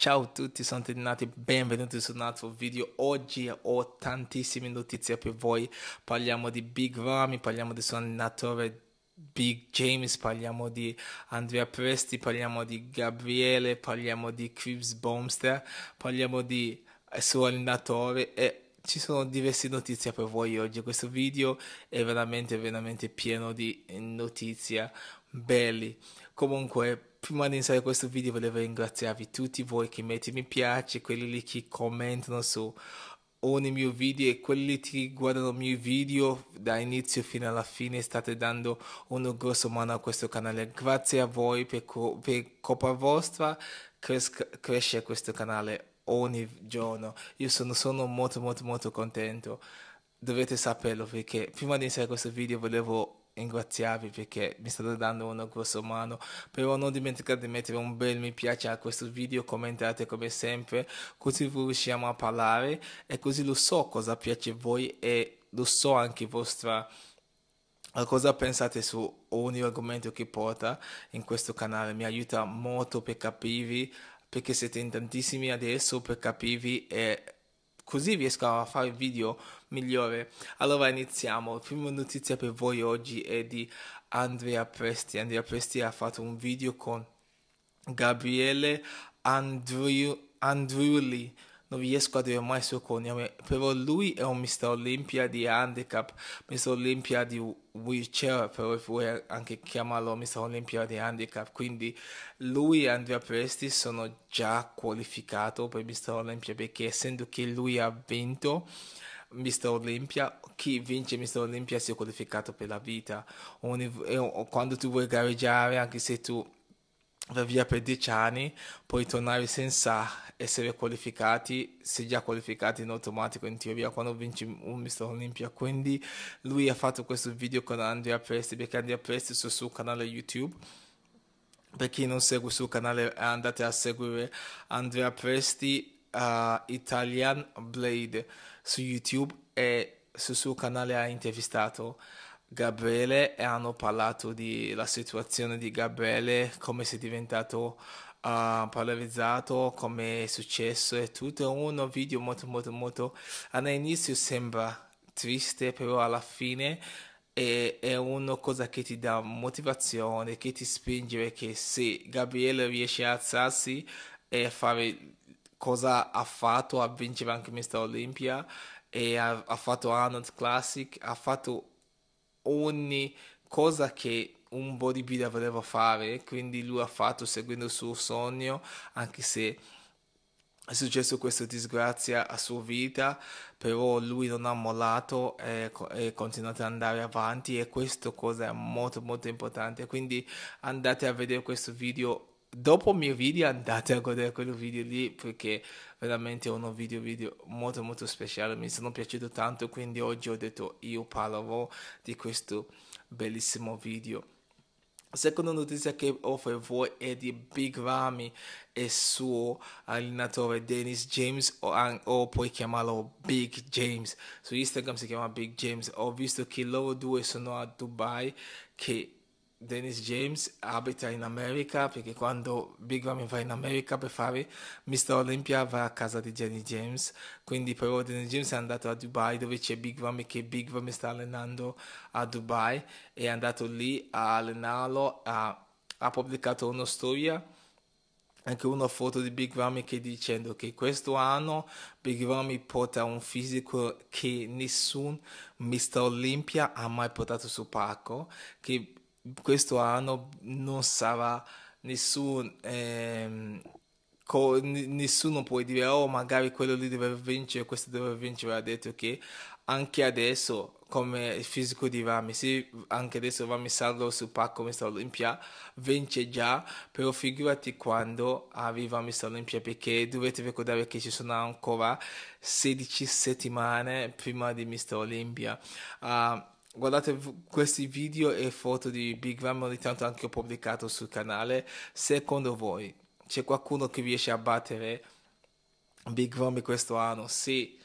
Ciao a tutti, sono Tedinati, benvenuti su un altro video. Oggi ho tantissime notizie per voi. Parliamo di Big Ramy, parliamo di suo allenatore Big James, parliamo di Andrea Presti, parliamo di Gabriele, parliamo di Crips Bomster, parliamo di eh, suo allenatore e ci sono diverse notizie per voi oggi. Questo video è veramente, veramente pieno di notizie belli. Comunque, Prima di iniziare questo video volevo ringraziarvi tutti voi che mettete mi piace, quelli lì che commentano su ogni mio video e quelli che guardano i miei video da inizio fino alla fine state dando una grossa mano a questo canale. Grazie a voi per, co- per colpa vostra cresc- cresce questo canale ogni giorno. Io sono, sono molto molto molto contento. Dovete saperlo perché prima di iniziare questo video volevo ringraziarvi perché mi state dando una grossa mano però non dimenticate di mettere un bel mi piace a questo video commentate come sempre così riusciamo a parlare e così lo so cosa piace a voi e lo so anche vostra cosa pensate su ogni argomento che porta in questo canale mi aiuta molto per capirvi perché siete in tantissimi adesso per capirvi e così riesco a fare il video migliore. Allora iniziamo. La prima notizia per voi oggi è di Andrea Presti. Andrea Presti ha fatto un video con Gabriele Andrew, non riesco a dire mai il suo cognome, però lui è un Mr. Olympia di handicap, Mr. Olympia di wheelchair, però vuoi anche chiamarlo Mr. Olympia di handicap, quindi lui e Andrea Presti sono già qualificati per Mr. Olympia perché essendo che lui ha vinto Mr. Olympia, chi vince Mr. Olympia si è qualificato per la vita. quando tu vuoi gareggiare, anche se tu vai via per 10 anni, puoi tornare senza essere qualificati, si è già qualificati in automatico in teoria quando vinci un Mr. Olympia. Quindi lui ha fatto questo video con Andrea Presti perché Andrea Presti sul suo canale YouTube. Per chi non segue sul canale eh, andate a seguire Andrea Presti uh, Italian Blade su YouTube e sul suo canale ha intervistato Gabriele e hanno parlato della situazione di Gabriele, come si è diventato uh, polarizzato come è successo e tutto uno video molto molto molto all'inizio sembra triste però alla fine è, è, una cosa che ti dà motivazione che ti spinge che se Gabriele riesce a alzarsi e fare cosa ha fatto a vincere anche Mr. Olympia e ha, ha fatto Arnold Classic ha fatto ogni cosa che un po' di vita voleva fare, quindi lui ha fatto seguendo il suo sogno, anche se è successo questa disgrazia a sua vita, però lui non ha mollato e, e continuato ad andare avanti e questa cosa è molto molto importante, quindi andate a vedere questo video dopo il mio video andate a godere quel video lì perché veramente è uno video, video molto molto speciale mi sono piaciuto tanto quindi oggi ho detto io parlerò di questo bellissimo video Seconda notizia che offre voi è di Big Ramy e suo allenatore Dennis James o, o, puoi chiamarlo Big James. Su Instagram si chiama Big James. Ho visto che loro due sono a Dubai che Dennis James abita in America perché quando Big Ramy va in America per fare Mr. Olympia va a casa di Jenny James quindi però Dennis James è andato a Dubai dove c'è Big Ramy che Big Ramy sta allenando a Dubai è andato lì a allenarlo ha, ha pubblicato una storia anche una foto di Big Ramy che dicendo che questo anno Big Ramy porta un fisico che nessun Mr. Olympia ha mai portato sul palco che questo anno non sarà nessun ehm, co- nessuno può dire oh magari quello lì deve vincere questo deve vincere ha detto che anche adesso come il fisico di Rami sì anche adesso Rami Sarlo su pacco Mr. Olympia vince già però figurati quando arriva Mr. Olympia perché dovete ricordare che ci sono ancora 16 settimane prima di Mr. Olympia uh, guardate questi video e foto di Big Ram ogni tanto anche ho pubblicato sul canale secondo voi c'è qualcuno che riesce a battere Big Ram questo anno sì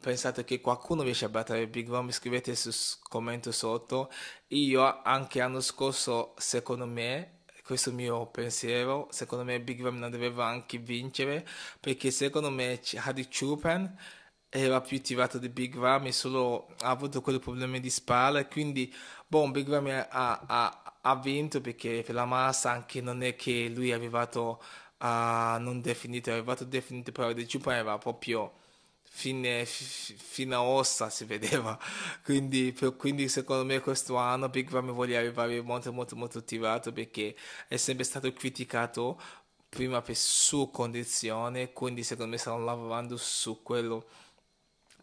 pensate che qualcuno riesce a battere Big Ram scrivete sul commento sotto io anche l'anno scorso secondo me questo mio pensiero. Secondo me Big Ram non doveva anche vincere perché secondo me Hadi Chupan era più tirato di Big Ramy, solo ha avuto quel problema di spalla, quindi boh, Big Ramy ha, ha, ha, vinto perché per la massa anche non è che lui è arrivato a non definito, è arrivato definito, però di Giuppone era proprio fine, fino a ossa si vedeva, quindi, per, quindi secondo me questo anno Big Ramy vuole arrivare molto molto molto tirato perché è sempre stato criticato prima per sua condizione, quindi secondo me stanno lavorando su quello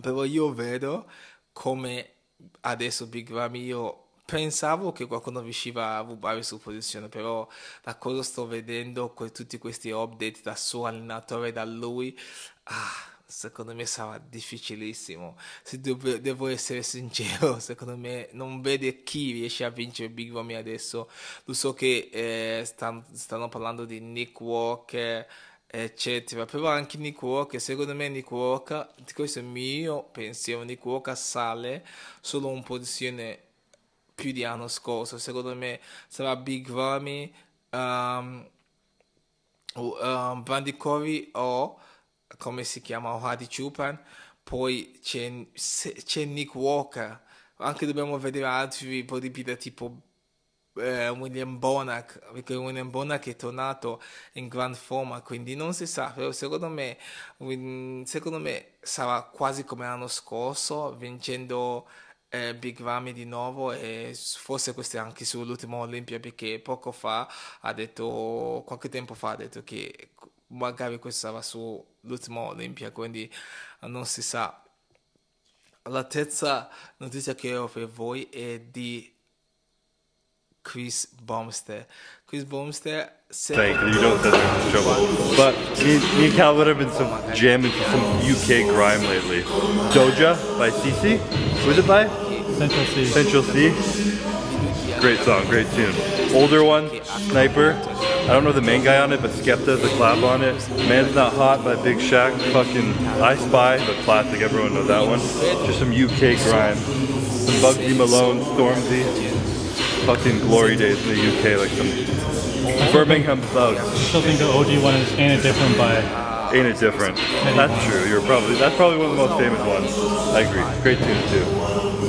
però io vedo come adesso Big Ram io pensavo che qualcuno riusciva a rubare su posizione, però da cosa sto vedendo con tutti questi update da suo allenatore, da lui, ah, secondo me sarà difficilissimo. Se devo, devo essere sincero, secondo me non vede chi riesce a vincere Big Ramy adesso. Lo so che eh, stanno, stanno parlando di Nick Walker eccetera. Però anche Nick Walker, secondo me Nick Walker, questo è il mio pensiero, Nick Walker sale solo in posizione più di l'anno scorso, secondo me sarà Big Ramy, um, um, Brandy Corey o come si chiama, Hadi Chupan, poi c'è, c'è Nick Walker, anche dobbiamo vedere altri bodybuilder tipo eh, William Bonac, perché William Bonac è tornato in gran forma, quindi non si sa, però secondo me, secondo me sarà quasi come l'anno scorso, vincendo eh, Big Ramy di nuovo e forse questo è anche sull'ultima Olimpia perché poco fa ha detto, qualche tempo fa ha detto che magari questo sarà sull'ultima Olimpia, quindi non si sa. La terza notizia che ho per voi è di Chris Bumster. Chris Bumster said. Like, you don't have trouble. But me, me and Cal would have been some oh jamming some UK grime lately. Doja by CC. Was it by? Central C. Central C. Great song, great tune. Older one, Sniper. I don't know the main guy on it, but Skepta's a clap on it. Man's Not Hot by Big Shaq. Fucking I Spy, the classic, everyone knows that one. Just some UK grime. Some Bugsy Malone, Stormzy fucking glory days in the UK, like some Birmingham thugs. Still think the OG one is Ain't It Different by... Ain't It Different. That's true, you're probably, that's probably one of the most famous ones. I agree, great tune too.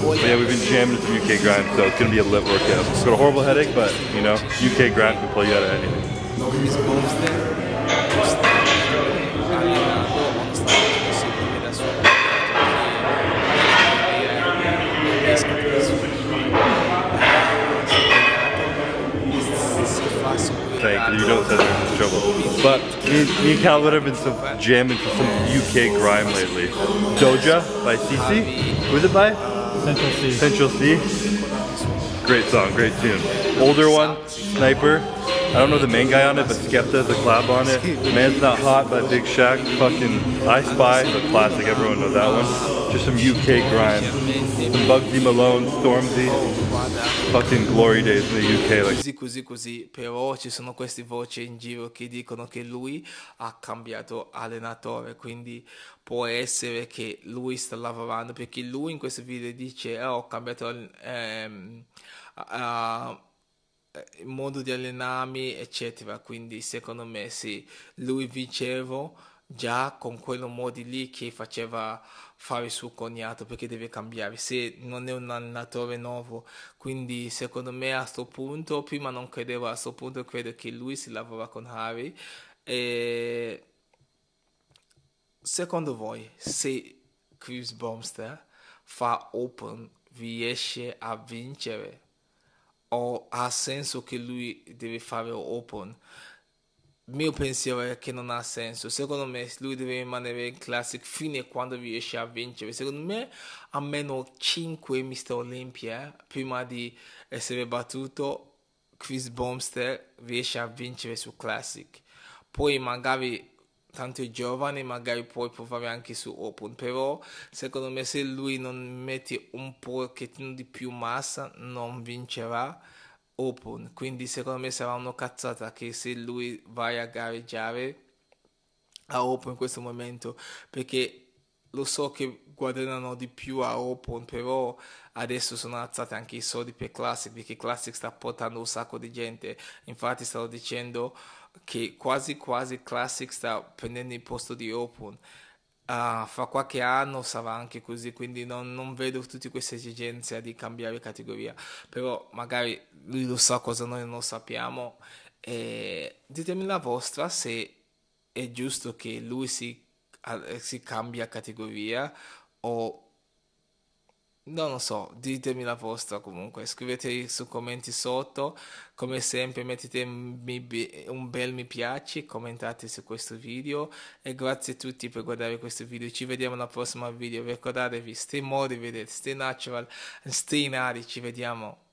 But yeah, we've been jamming to some UK grind, so it's gonna be a lit workout. It's got a horrible headache, but you know, UK grind can play you out of anything. trouble. But me, me and Calvin have been some jamming for some UK grime lately. Doja by Cece. Who's it by? Central C. Central C. Great song, great tune. Older one, Sniper. I don't know the main guy on it, but Skepta, the collab on it. Man's Not Hot by Big Shaq, fucking I Spy, the classic, everyone knows that one. Just some UK grind. Some Bugsy Malone, Stormzy, fucking glory days in the UK. Like. Così, così, così, però ci sono queste voci in giro che dicono che lui ha cambiato allenatore, quindi può essere che lui sta lavorando, perché lui in questo video dice, oh, ho cambiato... Ehm, uh, eh, il modo di allenarmi, eccetera. Quindi secondo me sì, lui vinceva già con quello modo lì che faceva fare suo cognato perché deve cambiare se non è un allenatore nuovo quindi secondo me a questo punto prima non credevo a questo punto credo che lui si lavora con Harry e secondo voi se Chris Bumster fa open riesce a vincere o ha senso che lui deve fare open. Il mio pensiero è che non ha senso. Secondo me lui deve rimanere in classic fino a quando riesce a vincere. Secondo me a meno 5 Mister Olympia eh, prima di essere battuto Chris Bomster riesce a vincere su classic. Poi magari tanto è giovane, magari puoi provare anche su Open, però secondo me se lui non mette un pochettino di più massa non vincerà Open, quindi secondo me sarà una cazzata che se lui vai a gareggiare a Open in questo momento, perché lo so che guadagnano di più a Open, però adesso sono alzati anche i soldi per Classic, perché Classic sta portando un sacco di gente, infatti stavo dicendo che quasi quasi Classic sta prendendo il posto di Open. Uh, ah, fra qualche anno sarà anche così, quindi non, non, vedo tutte queste esigenze di cambiare categoria, però magari lui lo sa cosa noi non sappiamo. E ditemi la vostra se è giusto che lui si, ah, si cambia categoria o non lo so, ditemi la vostra comunque, scrivete su commenti sotto, come sempre mettete un bel mi piace, commentate su questo video e grazie a tutti per guardare questo video, ci vediamo alla prossimo video, ricordatevi, stay motivated, stay natural, stay in nati, ci vediamo.